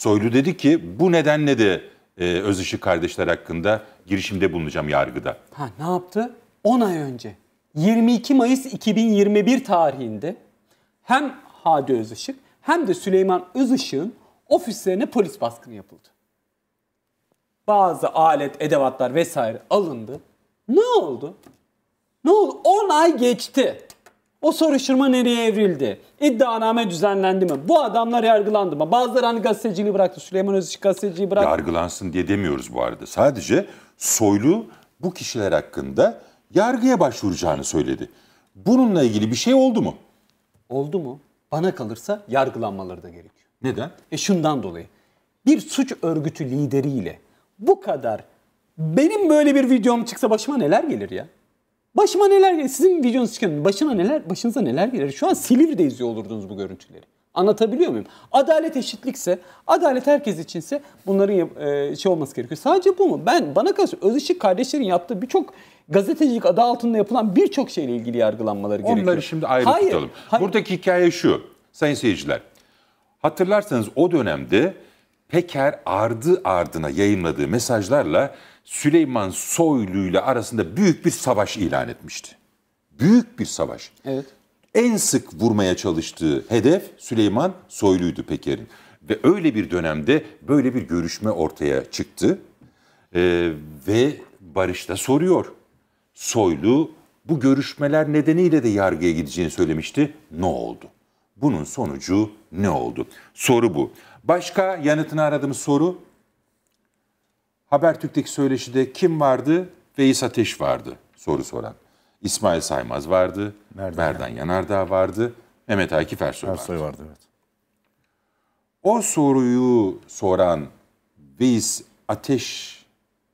Soylu dedi ki bu nedenle de e, Özışık kardeşler hakkında girişimde bulunacağım yargıda. Ha ne yaptı? 10 ay önce 22 Mayıs 2021 tarihinde hem Hadi Özışık hem de Süleyman Özışık'ın ofislerine polis baskını yapıldı. Bazı alet, edevatlar vesaire alındı. Ne oldu? Ne oldu? 10 ay geçti. O soruşturma nereye evrildi? İddianame düzenlendi mi? Bu adamlar yargılandı mı? Bazıları hani gazeteciliği bıraktı. Süleyman Özışık gazeteciliği bıraktı. Yargılansın diye demiyoruz bu arada. Sadece Soylu bu kişiler hakkında yargıya başvuracağını söyledi. Bununla ilgili bir şey oldu mu? Oldu mu? Bana kalırsa yargılanmaları da gerekiyor. Neden? E şundan dolayı. Bir suç örgütü lideriyle bu kadar benim böyle bir videom çıksa başıma neler gelir ya? Başıma neler gelir? Sizin videonuz çıkın. Başına neler, başınıza neler gelir? Şu an Silivri'de izliyor olurdunuz bu görüntüleri. Anlatabiliyor muyum? Adalet eşitlikse, adalet herkes içinse bunların e, şey olması gerekiyor. Sadece bu mu? Ben bana karşı Özışık kardeşlerin yaptığı birçok gazetecilik adı altında yapılan birçok şeyle ilgili yargılanmaları gerekiyor. Onları şimdi ayrı hayır, tutalım. Hayır. Buradaki hikaye şu sayın seyirciler. Hatırlarsanız o dönemde Peker ardı ardına yayınladığı mesajlarla Süleyman Soylu ile arasında büyük bir savaş ilan etmişti. Büyük bir savaş. Evet. En sık vurmaya çalıştığı hedef Süleyman Soylu'ydu Peker'in. Ve öyle bir dönemde böyle bir görüşme ortaya çıktı. Ee, ve Barış da soruyor. Soylu bu görüşmeler nedeniyle de yargıya gideceğini söylemişti. Ne oldu? Bunun sonucu ne oldu? Soru bu. Başka yanıtını aradığımız soru Habertürk'teki söyleşide kim vardı? Veys Ateş vardı soru soran. İsmail Saymaz vardı. Merdan, Merdan Yanardağ vardı. Mehmet Akif Ersoy, Ersoy vardı. vardı evet. O soruyu soran Veys Ateş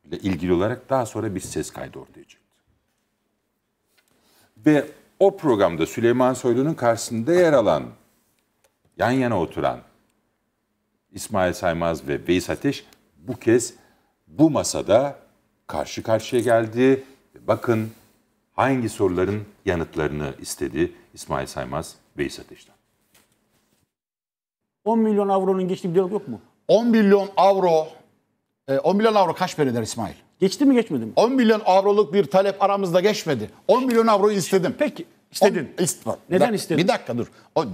ile ilgili olarak daha sonra bir ses kaydı ortaya çıktı. Ve o programda Süleyman Soylu'nun karşısında yer alan, yan yana oturan İsmail Saymaz ve Veys Ateş bu kez bu masada karşı karşıya geldi. Bakın hangi soruların yanıtlarını istedi İsmail Saymaz Veys Ateş'ten. 10 milyon avronun geçtiği bir diyalog yok mu? 10 milyon avro, 10 e, milyon avro kaç para eder İsmail? Geçti mi geçmedi mi? 10 milyon avroluk bir talep aramızda geçmedi. 10 milyon avroyu istedim. Peki istedin. On, ist, Neden bir istedin? Bir dakika dur. O,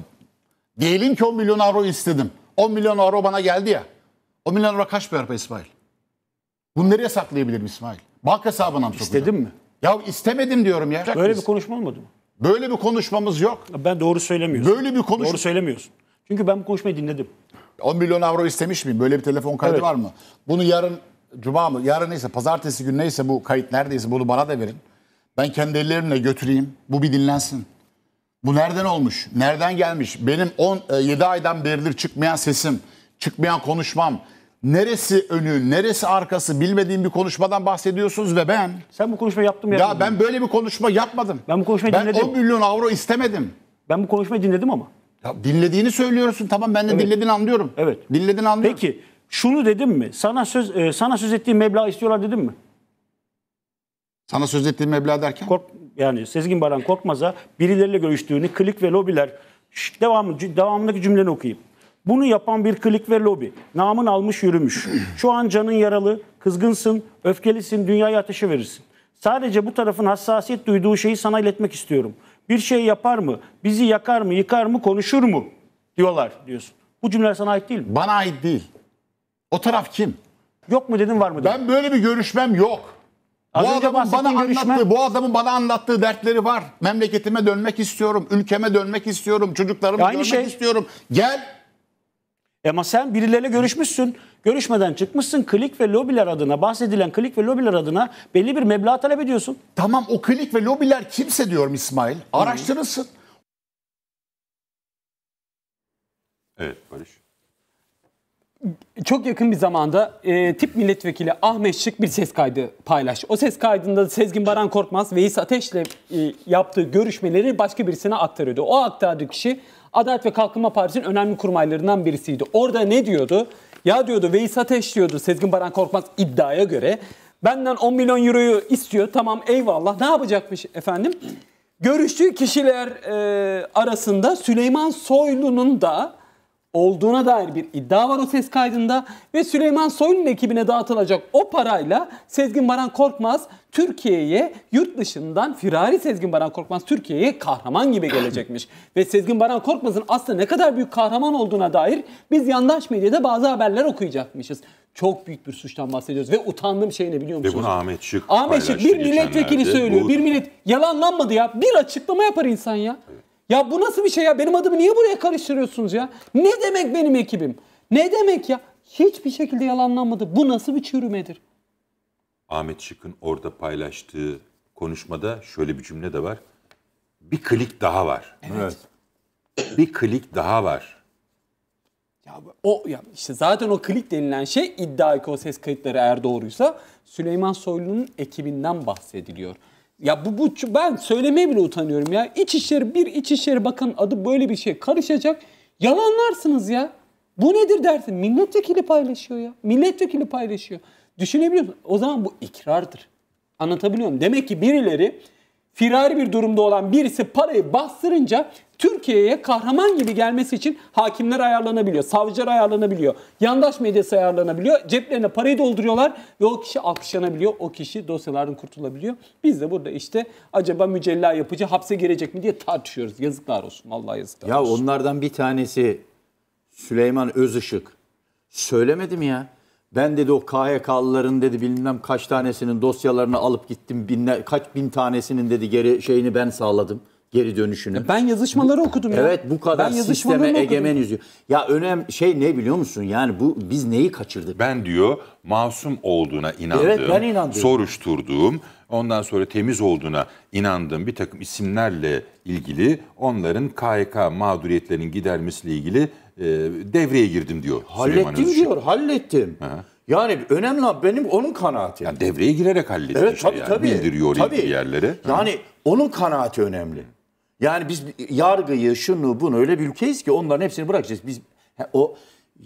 diyelim ki 10 milyon avro istedim. 10 milyon avro bana geldi ya. 10 milyon avro kaç para İsmail? Bunu nereye saklayabilirim İsmail? Banka hesabına mı sokacağım? mi? Ya istemedim diyorum ya. Böyle bir konuşma olmadı mı? Böyle bir konuşmamız yok. Ben doğru söylemiyorum. Böyle bir konuşma Doğru söylemiyorsun. Çünkü ben bu konuşmayı dinledim. 10 milyon avro istemiş miyim? Böyle bir telefon kaydı evet. var mı? Bunu yarın cuma mı? Yarın neyse pazartesi günü neyse bu kayıt neredeyse bunu bana da verin. Ben kendi ellerimle götüreyim. Bu bir dinlensin. Bu nereden olmuş? Nereden gelmiş? Benim 10 7 e, aydan beridir çıkmayan sesim, çıkmayan konuşmam, neresi önü, neresi arkası bilmediğim bir konuşmadan bahsediyorsunuz ve ben... Sen bu konuşma yaptım ya. Ya ben böyle bir konuşma yapmadım. Ben bu konuşmayı ben dinledim. Ben 10 milyon avro istemedim. Ben bu konuşmayı dinledim ama. Ya dinlediğini söylüyorsun tamam ben de evet. dinlediğini anlıyorum. Evet. Dinlediğini anlıyorum. Peki şunu dedim mi? Sana söz e, sana söz ettiğim meblağı istiyorlar dedim mi? Sana söz ettiğim meblağ derken? Kork, yani Sezgin Baran Korkmaz'a birileriyle görüştüğünü, klik ve lobiler devamı, devamındaki cümleni okuyayım. Bunu yapan bir klik ve lobi. Namın almış yürümüş. Şu an canın yaralı, kızgınsın, öfkelisin, dünyaya ateşi verirsin. Sadece bu tarafın hassasiyet duyduğu şeyi sana iletmek istiyorum. Bir şey yapar mı, bizi yakar mı, yıkar mı, konuşur mu diyorlar diyorsun. Bu cümleler sana ait değil mi? Bana ait değil. O taraf kim? Yok mu dedim var mı dedin? Ben böyle bir görüşmem yok. Az bu adamın bana görüşme... anlattığı, bu adamın bana anlattığı dertleri var. Memleketime dönmek istiyorum, ülkeme dönmek istiyorum, çocuklarımı ya görmek şey. istiyorum. Gel e ama sen birileriyle görüşmüşsün. Görüşmeden çıkmışsın klik ve lobiler adına bahsedilen klik ve lobiler adına belli bir meblağ talep ediyorsun. Tamam o klik ve lobiler kimse diyorum İsmail. Araştırılsın. Evet Barış çok yakın bir zamanda e, tip milletvekili Ahmet Şık bir ses kaydı paylaş. O ses kaydında Sezgin Baran Korkmaz Veys Ateş'le e, yaptığı görüşmeleri başka birisine aktarıyordu. O aktardığı kişi Adalet ve Kalkınma Partisi'nin önemli kurmaylarından birisiydi. Orada ne diyordu? Ya diyordu Veys Ateş diyordu Sezgin Baran Korkmaz iddiaya göre. Benden 10 milyon euroyu istiyor tamam eyvallah ne yapacakmış efendim? Görüştüğü kişiler e, arasında Süleyman Soylu'nun da olduğuna dair bir iddia var o ses kaydında ve Süleyman Soylu'nun ekibine dağıtılacak o parayla Sezgin Baran Korkmaz Türkiye'ye yurt dışından firari Sezgin Baran Korkmaz Türkiye'ye kahraman gibi gelecekmiş. ve Sezgin Baran Korkmaz'ın aslında ne kadar büyük kahraman olduğuna dair biz yandaş medyada bazı haberler okuyacakmışız. Çok büyük bir suçtan bahsediyoruz ve utandığım şey ne biliyor musunuz? Ve bunu Ahmet Şık Ahmet Şık bir milletvekili söylüyor. Bu... Bir millet yalanlanmadı ya. Bir açıklama yapar insan ya. Evet. Ya bu nasıl bir şey ya? Benim adımı niye buraya karıştırıyorsunuz ya? Ne demek benim ekibim? Ne demek ya? Hiçbir şekilde yalanlanmadı. Bu nasıl bir çürümedir? Ahmet Şık'ın orada paylaştığı konuşmada şöyle bir cümle de var. Bir klik daha var. Evet. bir klik daha var. Ya o ya işte zaten o klik denilen şey iddia ses kayıtları eğer doğruysa Süleyman Soylu'nun ekibinden bahsediliyor. Ya bu, bu ben söylemeye bile utanıyorum ya. İçişleri bir İçişleri Bakanı adı böyle bir şey karışacak. Yalanlarsınız ya. Bu nedir dersin? Milletvekili paylaşıyor ya. Milletvekili paylaşıyor. Düşünebiliyor musun? O zaman bu ikrardır. Anlatabiliyor muyum? Demek ki birileri firari bir durumda olan birisi parayı bastırınca Türkiye'ye kahraman gibi gelmesi için hakimler ayarlanabiliyor, savcılar ayarlanabiliyor, yandaş medyası ayarlanabiliyor. Ceplerine parayı dolduruyorlar ve o kişi alkışlanabiliyor, o kişi dosyalardan kurtulabiliyor. Biz de burada işte acaba mücella yapıcı hapse girecek mi diye tartışıyoruz. Yazıklar olsun, Allah yazıklar ya olsun. Ya onlardan bir tanesi Süleyman Özışık. Söylemedi mi ya? Ben dedi o KHK'lıların dedi bilmem kaç tanesinin dosyalarını alıp gittim. Binler, kaç bin tanesinin dedi geri şeyini ben sağladım. Geri dönüşünü. Ben yazışmaları bu, okudum ya. Evet bu kadar ben sisteme egemen yüzüyor. Ya önem şey ne biliyor musun? Yani bu biz neyi kaçırdık? Ben diyor masum olduğuna inandığım, evet, ben inandım. soruşturduğum, ondan sonra temiz olduğuna inandığım bir takım isimlerle ilgili onların KHK mağduriyetlerinin gidermesiyle ilgili e, devreye girdim diyor. Hallettim diyor, hallettim. Hı. Yani önemli benim onun kanaati. Yani devreye girerek halletti evet, işte tabii, yani. tabii, bildiriyor tabii. yerlere. Yani Hı. onun kanaati önemli. Yani biz yargıyı, şunu, bunu öyle bir ülkeyiz ki onların hepsini bırakacağız. Biz o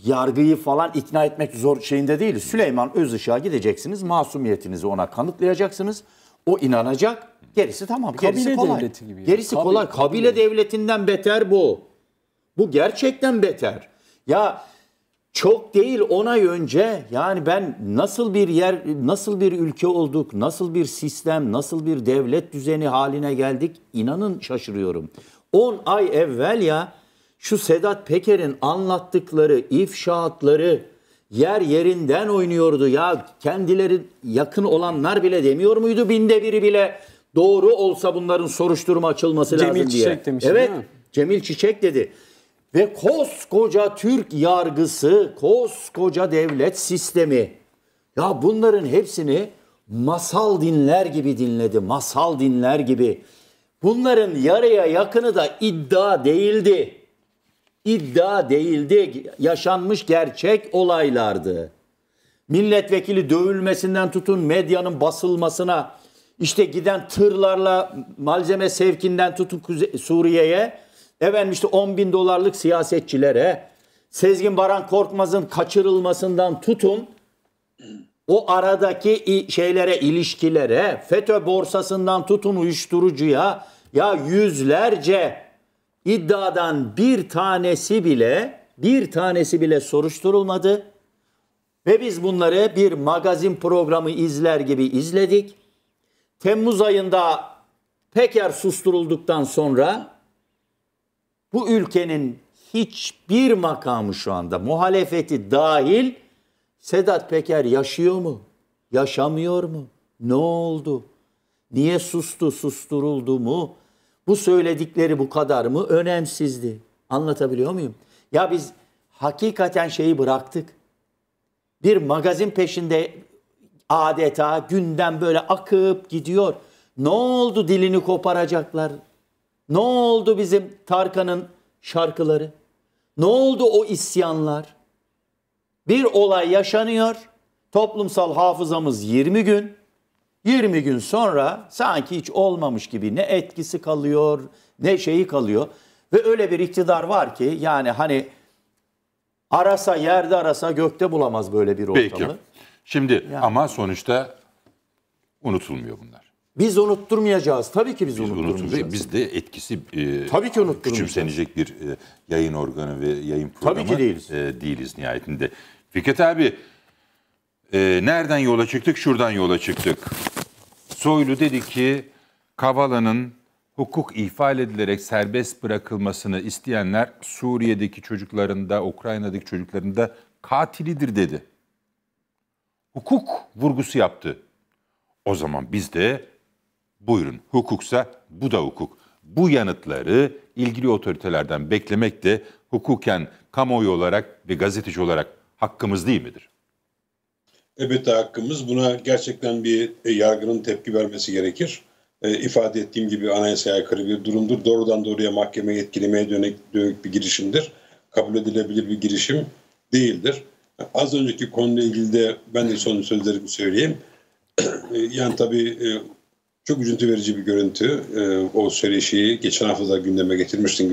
yargıyı falan ikna etmek zor şeyinde değil. Süleyman Özışık'a gideceksiniz, masumiyetinizi ona kanıtlayacaksınız. O inanacak. Gerisi tamam. Kabile gerisi kolay. devleti gibi. Gerisi kabile, kolay. Kabile, kabile devletinden beter bu. Bu gerçekten beter. Ya çok değil ay önce yani ben nasıl bir yer, nasıl bir ülke olduk, nasıl bir sistem, nasıl bir devlet düzeni haline geldik inanın şaşırıyorum. 10 ay evvel ya şu Sedat Peker'in anlattıkları, ifşaatları yer yerinden oynuyordu. Ya kendileri yakın olanlar bile demiyor muydu binde biri bile doğru olsa bunların soruşturma açılması Cemil lazım Çiçek diye. Cemil Çiçek demiş. Evet Cemil Çiçek dedi ve koskoca Türk yargısı, koskoca devlet sistemi. Ya bunların hepsini masal dinler gibi dinledi, masal dinler gibi. Bunların yarıya yakını da iddia değildi. İddia değildi, yaşanmış gerçek olaylardı. Milletvekili dövülmesinden tutun medyanın basılmasına, işte giden tırlarla malzeme sevkinden tutun Suriye'ye Efendim işte 10 bin dolarlık siyasetçilere, Sezgin Baran Korkmaz'ın kaçırılmasından tutun, o aradaki şeylere, ilişkilere, FETÖ borsasından tutun uyuşturucuya, ya yüzlerce iddiadan bir tanesi bile, bir tanesi bile soruşturulmadı. Ve biz bunları bir magazin programı izler gibi izledik. Temmuz ayında Peker susturulduktan sonra bu ülkenin hiçbir makamı şu anda muhalefeti dahil Sedat Peker yaşıyor mu? Yaşamıyor mu? Ne oldu? Niye sustu, susturuldu mu? Bu söyledikleri bu kadar mı? Önemsizdi. Anlatabiliyor muyum? Ya biz hakikaten şeyi bıraktık. Bir magazin peşinde adeta günden böyle akıp gidiyor. Ne oldu dilini koparacaklar? Ne oldu bizim Tarkan'ın şarkıları? Ne oldu o isyanlar? Bir olay yaşanıyor. Toplumsal hafızamız 20 gün. 20 gün sonra sanki hiç olmamış gibi ne etkisi kalıyor ne şeyi kalıyor. Ve öyle bir iktidar var ki yani hani arasa yerde arasa gökte bulamaz böyle bir ortamı. Peki. Şimdi yani. ama sonuçta unutulmuyor bunlar. Biz unutturmayacağız. Tabii ki biz, biz unutturmayacağız. Biz de etkisi e, Tabii ki küçümsenecek bir e, yayın organı ve yayın programı Tabii ki değiliz. E, değiliz nihayetinde. Fikret abi e, nereden yola çıktık? Şuradan yola çıktık. Soylu dedi ki Kavala'nın hukuk ihfal edilerek serbest bırakılmasını isteyenler Suriye'deki çocuklarında, Ukrayna'daki çocuklarında katilidir dedi. Hukuk vurgusu yaptı. O zaman biz de buyurun hukuksa bu da hukuk. Bu yanıtları ilgili otoritelerden beklemek de hukuken kamuoyu olarak ve gazeteci olarak hakkımız değil midir? Elbette hakkımız. Buna gerçekten bir e, yargının tepki vermesi gerekir. E, ifade ettiğim gibi anayasaya aykırı bir durumdur. Doğrudan doğruya mahkeme yetkilemeye dönük, dönük bir girişimdir. Kabul edilebilir bir girişim değildir. Az önceki konuyla ilgili de ben de son sözlerimi söyleyeyim. E, yani tabii e, çok üzüntü verici bir görüntü. E, o söyleşiyi geçen hafta da gündeme getirmiştin